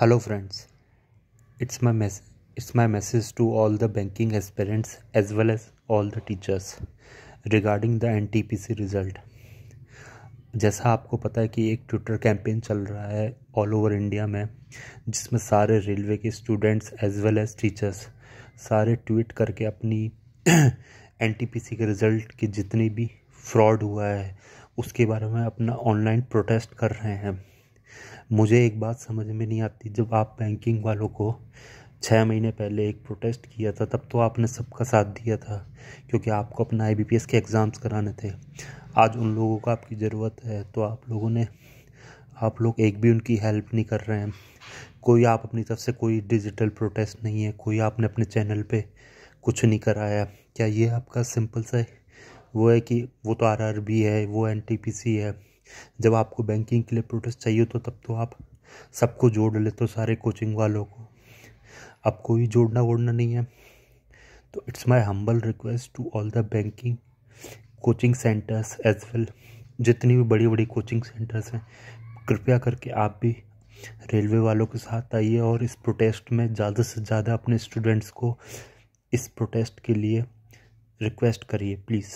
hello friends it's my message it's my message to all the banking aspirants as well as all the teachers regarding the NTPC result जैसा आपको पता है कि एक Twitter campaign चल रहा है ऑल ओवर इंडिया में जिसमें सारे रेलवे के students as well as teachers सारे ट्वीट करके अपनी एन के रिज़ल्ट के जितने भी फ्रॉड हुआ है उसके बारे में अपना ऑनलाइन प्रोटेस्ट कर रहे हैं मुझे एक बात समझ में नहीं आती जब आप बैंकिंग वालों को छः महीने पहले एक प्रोटेस्ट किया था तब तो आपने सबका साथ दिया था क्योंकि आपको अपना आई बी पी एस के एग्ज़ाम्स कराने थे आज उन लोगों का आपकी ज़रूरत है तो आप लोगों ने आप लोग एक भी उनकी हेल्प नहीं कर रहे हैं कोई आप अपनी तरफ से कोई डिजिटल प्रोटेस्ट नहीं है कोई आपने अपने चैनल पे कुछ नहीं कराया क्या ये आपका सिंपल सा वो है कि वो तो बी है वो सी है जब आपको बैंकिंग के लिए प्रोटेस्ट चाहिए तो तब तो आप सबको जोड़ लेते हो सारे कोचिंग वालों को अब कोई जोड़ना वोड़ना नहीं है तो it's my humble request to all the banking coaching centres as well जितनी भी बड़ी बड़ी कोचिंग सेंटर्स हैं कृपया करके आप भी रेलवे वालों के साथ आइए और इस प्रोटेस्ट में ज़्यादा से ज़्यादा अपने स्टूडेंट्स को इस प्रोटेस्ट के लिए रिक्वेस्ट करिए प्लीज़